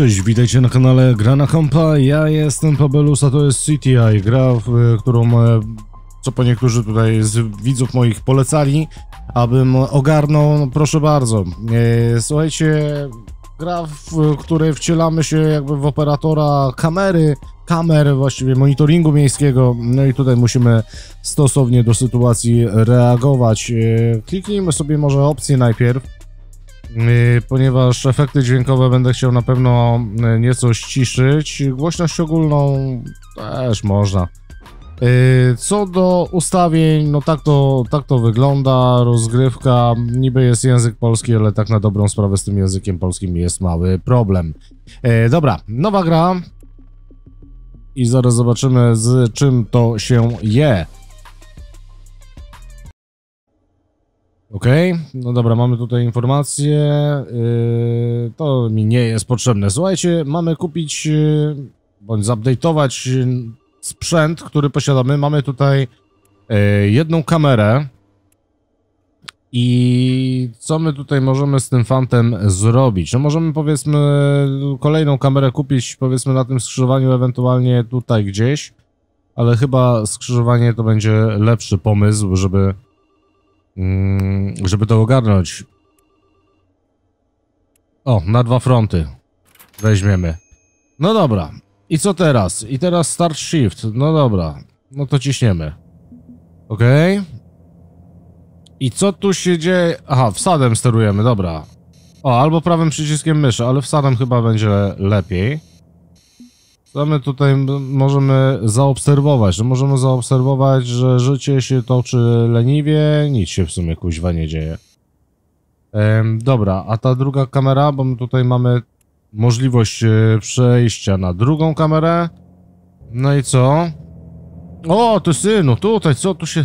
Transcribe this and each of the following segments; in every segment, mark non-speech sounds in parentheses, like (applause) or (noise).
Cześć, witajcie na kanale Grana Kampa. Ja jestem Pabelus, a to jest CTI, gra, którą e, co po niektórzy tutaj z widzów moich polecali, abym ogarnął. No, proszę bardzo. E, słuchajcie, gra, w której wcielamy się jakby w operatora kamery, kamer, właściwie monitoringu miejskiego. No i tutaj musimy stosownie do sytuacji reagować. E, kliknijmy sobie może opcję najpierw. Y, ponieważ efekty dźwiękowe będę chciał na pewno y, nieco ściszyć. Głośność ogólną też można. Y, co do ustawień, no tak to, tak to wygląda, rozgrywka, niby jest język polski, ale tak na dobrą sprawę z tym językiem polskim jest mały problem. Dobra, nowa gra i zaraz zobaczymy z czym to się je. Okej, okay. no dobra, mamy tutaj informację. Yy, to mi nie jest potrzebne. Słuchajcie, mamy kupić yy, bądź zupdate'ować yy, sprzęt, który posiadamy. Mamy tutaj yy, jedną kamerę. I co my tutaj możemy z tym fantem zrobić? No możemy powiedzmy kolejną kamerę kupić powiedzmy na tym skrzyżowaniu, ewentualnie tutaj gdzieś, ale chyba skrzyżowanie to będzie lepszy pomysł, żeby Mm, żeby to ogarnąć. O, na dwa fronty weźmiemy. No dobra. I co teraz? I teraz start shift. No dobra. No to ciśniemy. Ok. I co tu się dzieje? Aha, wsadem sterujemy, dobra. O, albo prawym przyciskiem myszy, ale wsadem chyba będzie lepiej. Co my tutaj możemy zaobserwować? No możemy zaobserwować, że życie się toczy leniwie, nic się w sumie kuźwa nie dzieje. Ehm, dobra, a ta druga kamera, bo my tutaj mamy możliwość e, przejścia na drugą kamerę. No i co? O, ty synu, tutaj co tu się...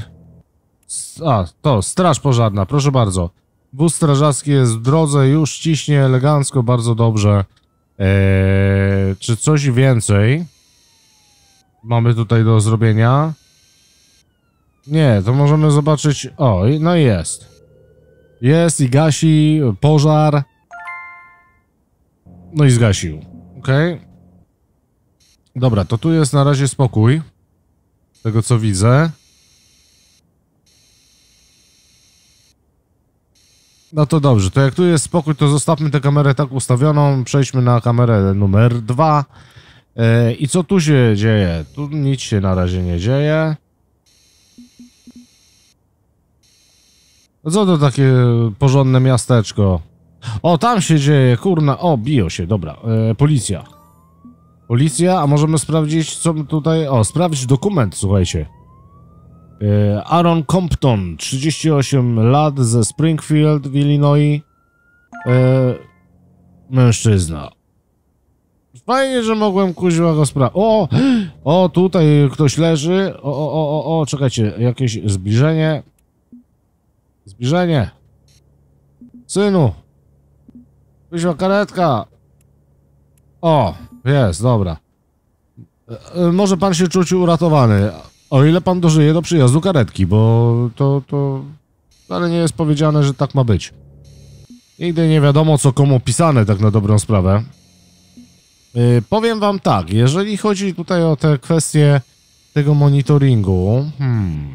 A, to, straż pożarna, proszę bardzo. Wóz strażacki jest w drodze, już ciśnie elegancko, bardzo dobrze. Eee, czy coś więcej mamy tutaj do zrobienia? Nie, to możemy zobaczyć... O, no i jest. Jest i gasi pożar. No i zgasił. Ok. Dobra, to tu jest na razie spokój. Z tego co widzę. No to dobrze, to jak tu jest spokój, to zostawmy tę kamerę tak ustawioną, przejdźmy na kamerę numer dwa. E, I co tu się dzieje? Tu nic się na razie nie dzieje. No co to takie porządne miasteczko? O, tam się dzieje, kurna. O, biją się, dobra. E, policja. Policja, a możemy sprawdzić, co tutaj... O, sprawdzić dokument, słuchajcie. E, Aaron Compton, 38 lat ze Springfield w Illinois. E, mężczyzna. Fajnie, że mogłem kuziła go sprawdzić. O! O, tutaj ktoś leży. O, o, o, o, o, czekajcie. Jakieś zbliżenie. Zbliżenie. Synu. Kuźła karetka. O, jest, dobra. E, może pan się czuć uratowany. O ile pan dożyje do przyjazdu karetki, bo to, to... Ale nie jest powiedziane, że tak ma być. Nigdy nie wiadomo, co komu pisane, tak na dobrą sprawę. Yy, powiem wam tak, jeżeli chodzi tutaj o te kwestie tego monitoringu... Hmm,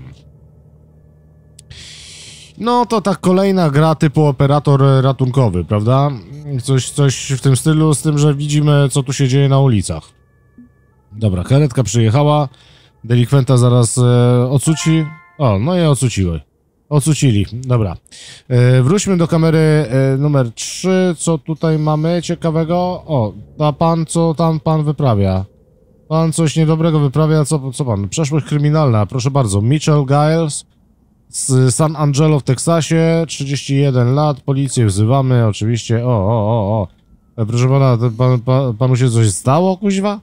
no to tak kolejna gra typu operator ratunkowy, prawda? Coś, coś w tym stylu, z tym, że widzimy, co tu się dzieje na ulicach. Dobra, karetka przyjechała, Delikwenta zaraz e, ocuci. O, no i ocuciły. Ocucili, dobra. E, wróćmy do kamery e, numer 3. Co tutaj mamy ciekawego? O, a pan, co tam pan wyprawia? Pan coś niedobrego wyprawia, co, co pan? Przeszłość kryminalna, proszę bardzo. Mitchell Giles z San Angelo w Teksasie, 31 lat, policję wzywamy, oczywiście. O, o, o, o. E, proszę pana, pan, pan, panu się coś stało, kuźwa?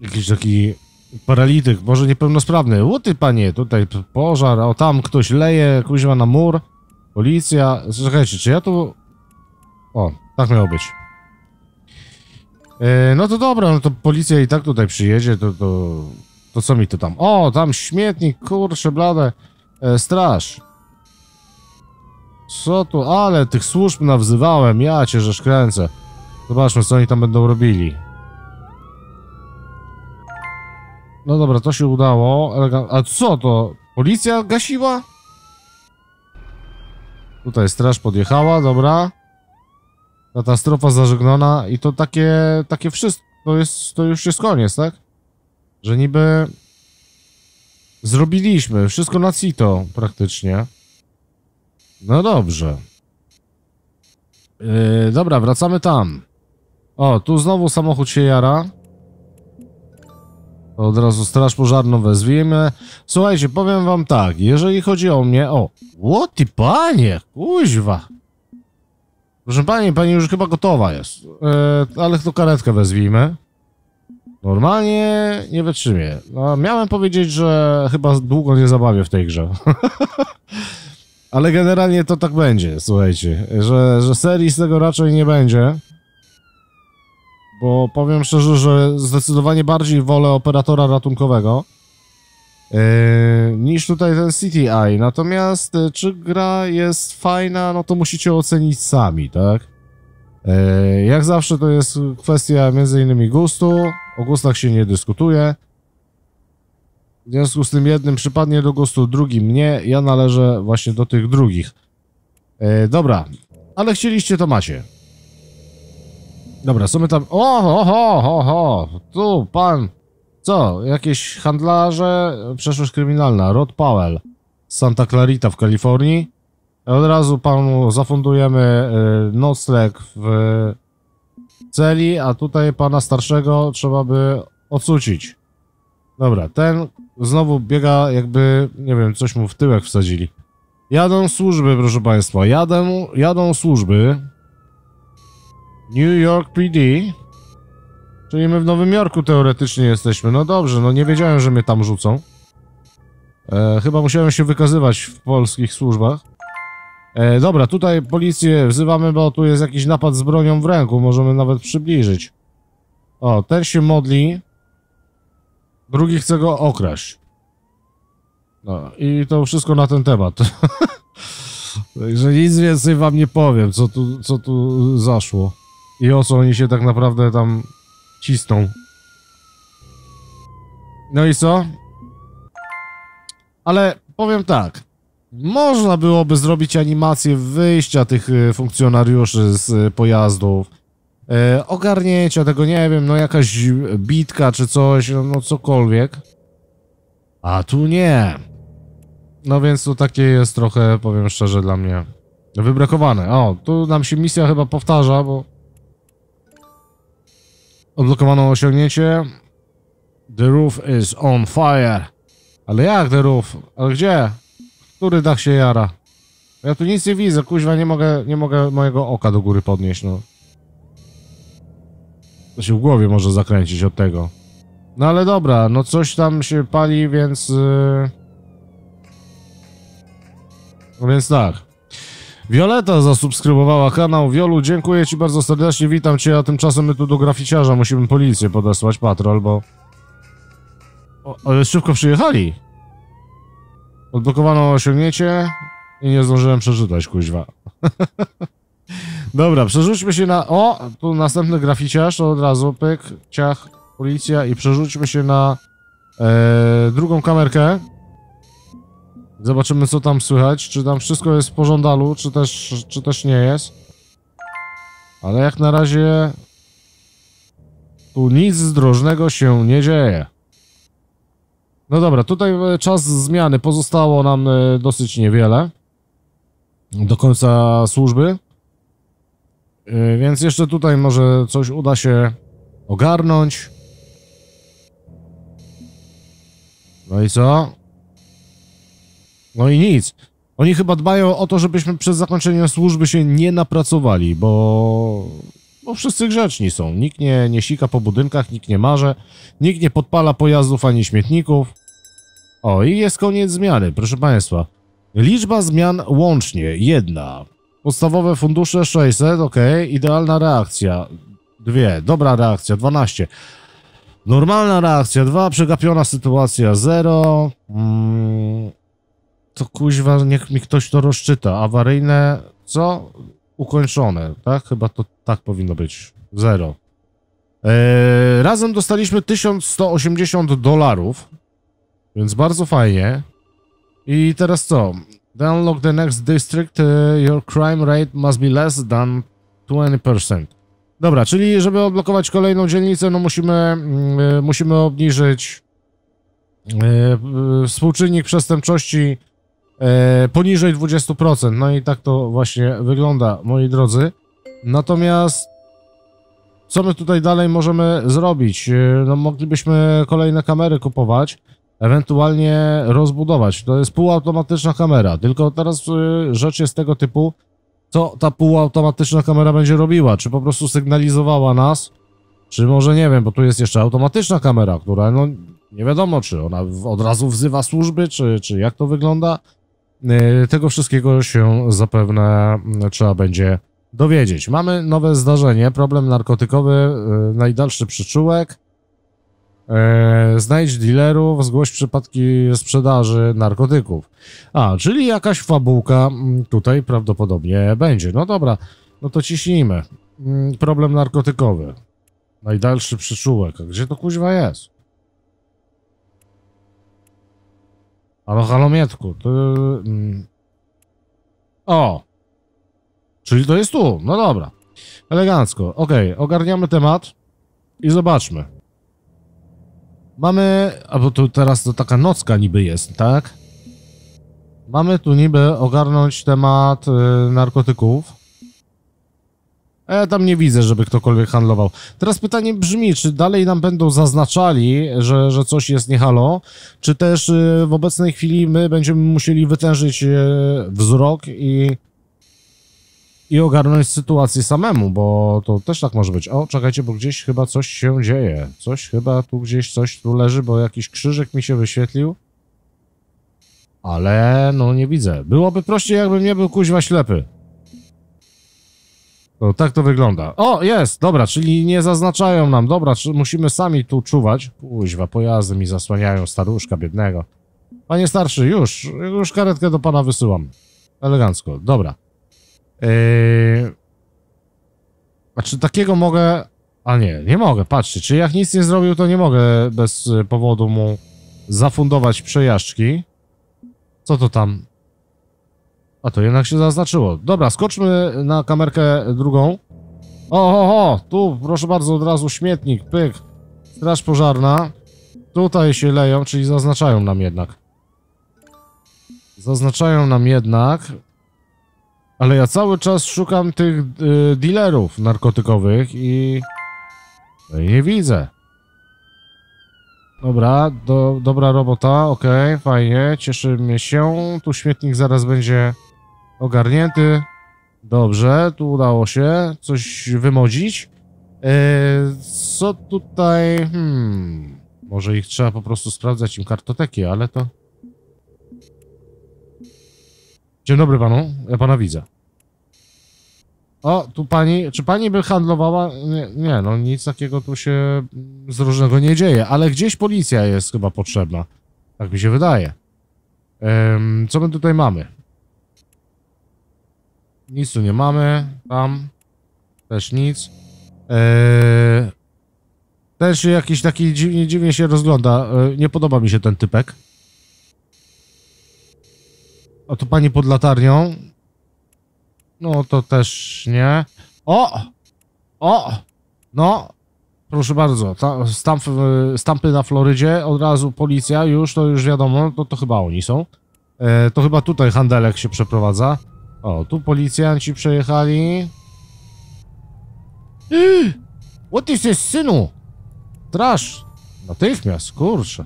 Jakiś taki paralityk, może niepełnosprawny. Łoty panie, tutaj pożar, o tam ktoś leje, kuźwa na mur. Policja. słuchajcie, czy ja tu... O, tak miało być. E, no to dobra, no to policja i tak tutaj przyjedzie, to, to, to co mi to tam? O, tam śmietnik, kurczę blade. E, straż. Co tu? Ale tych służb nawzywałem, ja cię rzecz kręcę. Zobaczmy, co oni tam będą robili. No dobra, to się udało. A co to? Policja gasiła? Tutaj straż podjechała, dobra. Katastrofa zażegnana i to takie, takie wszystko, to, jest, to już jest koniec, tak? Że niby zrobiliśmy wszystko na cito praktycznie. No dobrze. Yy, dobra, wracamy tam. O, tu znowu samochód się jara od razu straż pożarną wezwijmy. Słuchajcie, powiem wam tak, jeżeli chodzi o mnie... O, łoty panie, kuźwa. Proszę pani, pani już chyba gotowa jest. E, ale to karetkę wezwijmy. Normalnie nie wytrzymię. No, miałem powiedzieć, że chyba długo nie zabawię w tej grze. (laughs) ale generalnie to tak będzie, słuchajcie, że, że serii z tego raczej nie będzie. Bo powiem szczerze, że zdecydowanie bardziej wolę operatora ratunkowego yy, niż tutaj ten City Eye. Natomiast e, czy gra jest fajna, no to musicie ocenić sami, tak? Yy, jak zawsze to jest kwestia między innymi gustu. O gustach się nie dyskutuje. W związku z tym jednym przypadnie do gustu, drugim nie. Ja należę właśnie do tych drugich. Yy, dobra, ale chcieliście to macie. Dobra, są my tam... Oho, ho, ho, ho, tu pan... Co? Jakieś handlarze? Przeszłość kryminalna. Rod Powell. Santa Clarita w Kalifornii. Od razu panu zafundujemy y, nocleg w celi, a tutaj pana starszego trzeba by odsucić. Dobra, ten znowu biega jakby, nie wiem, coś mu w tyłek wsadzili. Jadą służby, proszę państwa, jadą, jadą służby. New York PD. Czyli my w Nowym Jorku teoretycznie jesteśmy. No dobrze, no nie wiedziałem, że mnie tam rzucą. E, chyba musiałem się wykazywać w polskich służbach. E, dobra, tutaj policję wzywamy, bo tu jest jakiś napad z bronią w ręku. Możemy nawet przybliżyć. O, ten się modli. Drugi chce go okraść. No i to wszystko na ten temat. (laughs) Także nic więcej wam nie powiem, co tu, co tu zaszło i o co oni się tak naprawdę tam cisną. No i co? Ale powiem tak. Można byłoby zrobić animację wyjścia tych e, funkcjonariuszy z e, pojazdów. E, ogarnięcia tego, nie wiem, no jakaś bitka czy coś, no, no cokolwiek. A tu nie. No więc to takie jest trochę, powiem szczerze, dla mnie wybrakowane. O, tu nam się misja chyba powtarza, bo Odblokowano osiągnięcie. The roof is on fire. Ale jak the roof? Ale gdzie? Który dach się jara? Ja tu nic nie widzę, kuźwa, nie mogę, nie mogę mojego oka do góry podnieść, no. To się w głowie może zakręcić od tego. No ale dobra, no coś tam się pali, więc... Y, no więc tak. Wioleta zasubskrybowała kanał. Wiolu, dziękuję Ci bardzo serdecznie, witam Cię, a tymczasem my tu do graficiarza musimy policję podesłać, patrol, bo... O, ale szybko przyjechali. Odblokowano osiągnięcie i nie zdążyłem przeczytać, kuźwa. (laughs) Dobra, przerzućmy się na... O, tu następny graficiarz, od razu pyk, ciach, policja i przerzućmy się na e, drugą kamerkę. Zobaczymy, co tam słychać, czy tam wszystko jest w pożądalu, czy też, czy też nie jest. Ale jak na razie... Tu nic zdrożnego się nie dzieje. No dobra, tutaj e, czas zmiany pozostało nam e, dosyć niewiele. Do końca służby. E, więc jeszcze tutaj może coś uda się ogarnąć. No i co? No i nic. Oni chyba dbają o to, żebyśmy przed zakończeniem służby się nie napracowali, bo, bo wszyscy grzeczni są. Nikt nie, nie sika po budynkach, nikt nie marze, nikt nie podpala pojazdów ani śmietników. O, i jest koniec zmiany, proszę Państwa. Liczba zmian łącznie, jedna. Podstawowe fundusze 600, ok, idealna reakcja, dwie, dobra reakcja, 12. Normalna reakcja Dwa. przegapiona sytuacja Zero. Mm to kuźwa niech mi ktoś to rozczyta. Awaryjne, co? Ukończone, tak? Chyba to tak powinno być. Zero. Eee, razem dostaliśmy 1180 dolarów, więc bardzo fajnie. I teraz co? Download the next district. E, your crime rate must be less than 20%. Dobra, czyli żeby odblokować kolejną dzielnicę, no musimy, yy, musimy obniżyć yy, współczynnik przestępczości E, poniżej 20%. No i tak to właśnie wygląda, moi drodzy. Natomiast co my tutaj dalej możemy zrobić? E, no moglibyśmy kolejne kamery kupować, ewentualnie rozbudować. To jest półautomatyczna kamera, tylko teraz e, rzecz jest tego typu, co ta półautomatyczna kamera będzie robiła. Czy po prostu sygnalizowała nas, czy może nie wiem, bo tu jest jeszcze automatyczna kamera, która no nie wiadomo, czy ona od razu wzywa służby, czy, czy jak to wygląda. E, tego wszystkiego się zapewne trzeba będzie dowiedzieć. Mamy nowe zdarzenie, problem narkotykowy, e, najdalszy przyczółek. E, znajdź dealerów, zgłoś przypadki sprzedaży narkotyków. A, czyli jakaś fabułka mm, tutaj prawdopodobnie będzie. No dobra, no to ciśnijmy. Mm, problem narkotykowy. Najdalszy przyczółek. gdzie to kuźwa jest? Halo, halomietku, Mietku, mm. O! Czyli to jest tu, no dobra. Elegancko, Okej, ogarniamy temat i zobaczmy. Mamy, a bo tu teraz to taka nocka niby jest, tak? Mamy tu niby ogarnąć temat y, narkotyków. A ja tam nie widzę, żeby ktokolwiek handlował. Teraz pytanie brzmi, czy dalej nam będą zaznaczali, że, że coś jest niehalo, czy też y, w obecnej chwili my będziemy musieli wytężyć y, wzrok i, i ogarnąć sytuację samemu, bo to też tak może być. O, czekajcie, bo gdzieś chyba coś się dzieje. Coś chyba tu gdzieś, coś tu leży, bo jakiś krzyżyk mi się wyświetlił. Ale no nie widzę. Byłoby prościej, jakbym nie był kuźwa ślepy. No, tak to wygląda. O, jest, dobra, czyli nie zaznaczają nam, dobra, czy musimy sami tu czuwać. Kuźwa, pojazdy mi zasłaniają staruszka biednego. Panie starszy, już, już karetkę do pana wysyłam. Elegancko, dobra. Yy... A czy takiego mogę... A nie, nie mogę, patrzcie, czy jak nic nie zrobił, to nie mogę bez powodu mu zafundować przejażdżki. Co to tam? A to jednak się zaznaczyło. Dobra, skoczmy na kamerkę drugą. O, o, o, tu proszę bardzo od razu śmietnik, pyk. Straż pożarna. Tutaj się leją, czyli zaznaczają nam jednak. Zaznaczają nam jednak. Ale ja cały czas szukam tych y, dealerów narkotykowych i... No nie widzę. Dobra, do, dobra robota, ok, fajnie, cieszymy się. Tu śmietnik zaraz będzie Ogarnięty. Dobrze, tu udało się coś wymodzić. Eee, co tutaj... Hmm, może ich trzeba po prostu sprawdzać im kartoteki, ale to... Dzień dobry panu, ja pana widzę. O, tu pani, czy pani by handlowała? Nie, nie, no nic takiego tu się z różnego nie dzieje, ale gdzieś policja jest chyba potrzebna. Tak mi się wydaje. Ehm, co my tutaj mamy? Nic tu nie mamy. Tam też nic. Eee, też jakiś taki dziwnie, dziwnie się rozgląda. Eee, nie podoba mi się ten typek. A to pani pod latarnią. No to też nie. O! O! No! Proszę bardzo, ta, stamp, e, stampy na Florydzie, od razu policja, już to już wiadomo, to, to chyba oni są. Eee, to chyba tutaj handelek się przeprowadza. O, tu policjanci przejechali. What is this, synu? Trasz! Natychmiast, kurczę.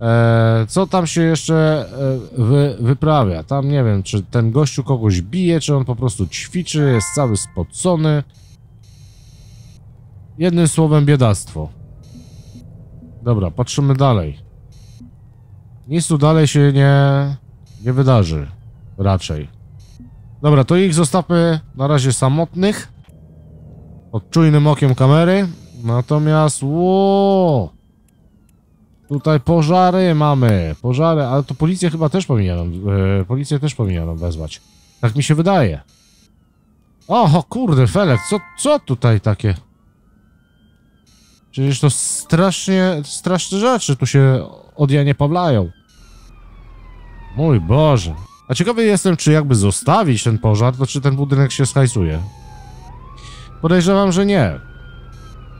E, co tam się jeszcze e, wy, wyprawia? Tam nie wiem, czy ten gościu kogoś bije, czy on po prostu ćwiczy, jest cały spocony. Jednym słowem biedactwo. Dobra, patrzymy dalej. Nic tu dalej się nie, nie wydarzy. Raczej. Dobra, to ich zostawmy na razie samotnych. Pod czujnym okiem kamery. Natomiast, ło! Tutaj pożary mamy, pożary, ale to policję chyba też powinienem, yy, policję też powinienem wezwać. Tak mi się wydaje. Oho, kurde, Felek, co, co tutaj takie? Przecież to strasznie, straszne rzeczy tu się od Janie Pawlają. Mój Boże. A ciekawy jestem, czy jakby zostawić ten pożar, to czy ten budynek się skajsuje. Podejrzewam, że nie.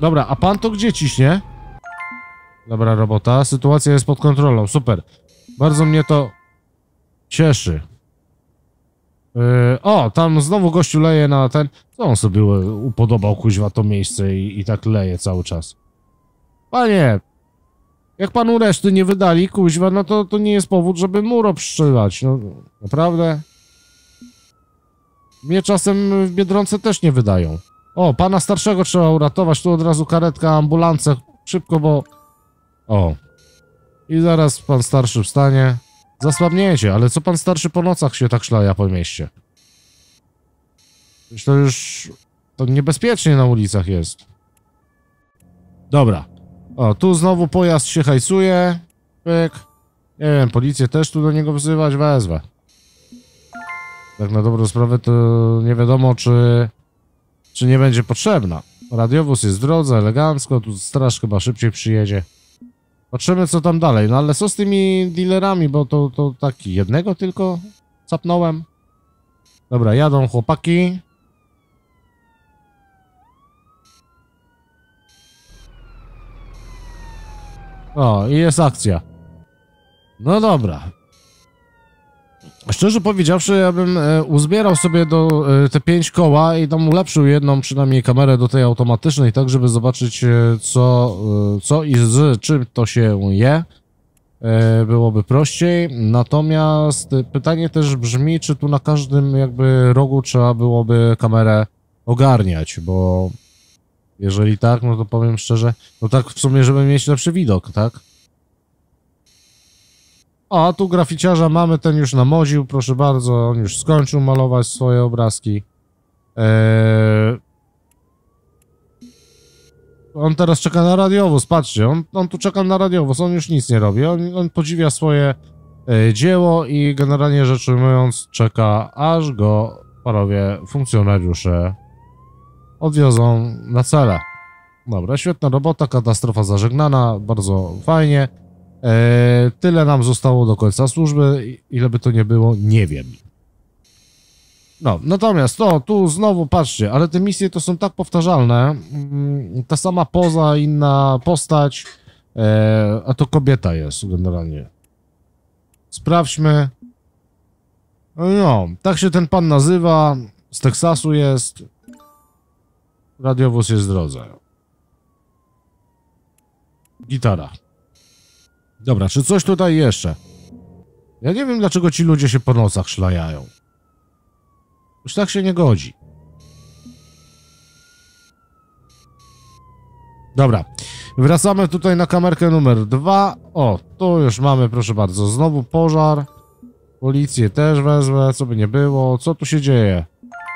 Dobra, a pan to gdzie ciśnie? Dobra robota, sytuacja jest pod kontrolą, super. Bardzo mnie to cieszy. Yy, o, tam znowu gościu leje na ten... Co on sobie upodobał, kuźwa, to miejsce i, i tak leje cały czas. Panie, jak panu reszty nie wydali, kuźwa, no to, to nie jest powód, żeby mur obszczelać, no naprawdę. Mnie czasem w Biedronce też nie wydają. O, pana starszego trzeba uratować, tu od razu karetka, ambulance, szybko, bo... O. I zaraz pan starszy wstanie. Zasłabniecie, ale co pan starszy po nocach się tak szlaja po mieście? To już to niebezpiecznie na ulicach jest. Dobra, o, tu znowu pojazd się hajsuje. Pyk. Nie wiem, policję też tu do niego wzywać? Wezwę. Tak na dobrą sprawę to nie wiadomo, czy, czy nie będzie potrzebna. Radiowóz jest w drodze, elegancko, tu straż chyba szybciej przyjedzie. Patrzymy, co tam dalej. No ale co z tymi dealerami, bo to, to taki jednego tylko capnąłem. Dobra, jadą chłopaki. O, i jest akcja. No dobra. Szczerze powiedziawszy, ja bym e, uzbierał sobie do, e, te pięć koła i tam ulepszył jedną przynajmniej kamerę do tej automatycznej, tak żeby zobaczyć e, co, co i z czym to się je. Byłoby prościej. Natomiast pytanie też brzmi, czy tu na każdym jakby rogu trzeba byłoby kamerę ogarniać, bo jeżeli tak, no to powiem szczerze, no tak w sumie, żeby mieć lepszy widok, tak? O, tu graficiarza mamy, ten już namodził, proszę bardzo, on już skończył malować swoje obrazki. Eee... On teraz czeka na radiowóz, patrzcie, on, on tu czeka na radiowóz, on już nic nie robi, on, on podziwia swoje e, dzieło i generalnie rzecz ujmując czeka, aż go panowie, funkcjonariusze odwiozą na cele. Dobra, świetna robota, katastrofa zażegnana, bardzo fajnie. Eee, tyle nam zostało do końca służby, ile by to nie było, nie wiem. No, natomiast to, tu znowu patrzcie, ale te misje to są tak powtarzalne. Mm, ta sama poza, inna postać, e, a to kobieta jest generalnie. Sprawdźmy. No, no, tak się ten pan nazywa, z Teksasu jest, Radiowóz jest w drodze. Gitara. Dobra, czy coś tutaj jeszcze? Ja nie wiem, dlaczego ci ludzie się po nocach szlajają. Już tak się nie godzi. Dobra. Wracamy tutaj na kamerkę numer dwa. O, tu już mamy, proszę bardzo, znowu pożar. Policję też wezmę, co by nie było. Co tu się dzieje?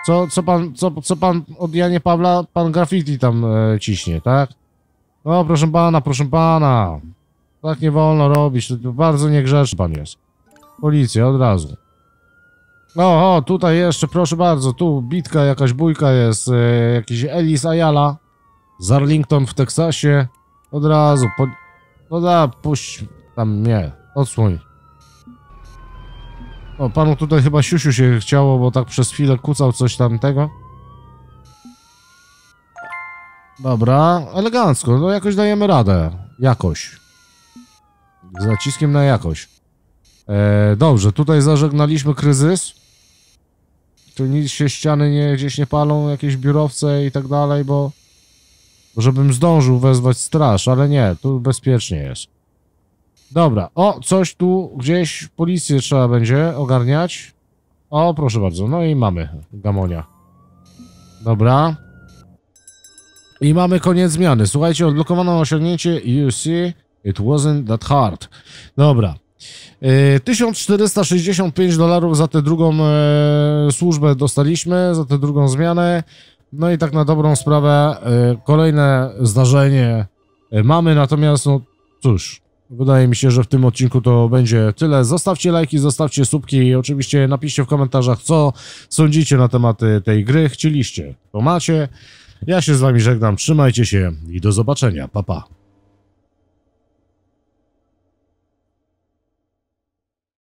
co, co, pan, co, co pan od Janie Pawla, pan graffiti tam e, ciśnie, tak? No, proszę pana, proszę pana. Tak nie wolno robić, to, bardzo niegrzeczny pan jest. Policja, od razu. O, no, o, tutaj jeszcze, proszę bardzo, tu bitka, jakaś bójka jest, e, jakiś Elis Ayala z Arlington w Teksasie. Od razu, po... no da, puść tam, nie, odsłonię. O, panu tutaj chyba siusiu się chciało, bo tak przez chwilę kucał coś tamtego. Dobra, elegancko, no jakoś dajemy radę. Jakoś. Z naciskiem na jakoś. E, dobrze, tutaj zażegnaliśmy kryzys. Tu nic się ściany nie, gdzieś nie palą, jakieś biurowce i tak dalej, bo... Żebym zdążył wezwać straż, ale nie, tu bezpiecznie jest. Dobra, o, coś tu gdzieś policję trzeba będzie ogarniać. O, proszę bardzo, no i mamy Gamonia. Dobra. I mamy koniec zmiany. Słuchajcie, odblokowano osiągnięcie see, It wasn't that hard. Dobra. 1465 y, dolarów za tę drugą e, służbę dostaliśmy, za tę drugą zmianę. No i tak na dobrą sprawę e, kolejne zdarzenie y, mamy, natomiast no cóż, Wydaje mi się, że w tym odcinku to będzie tyle. Zostawcie lajki, zostawcie subki i oczywiście napiszcie w komentarzach, co sądzicie na temat tej gry. Chcieliście, to macie. Ja się z wami żegnam, trzymajcie się i do zobaczenia. Pa, pa.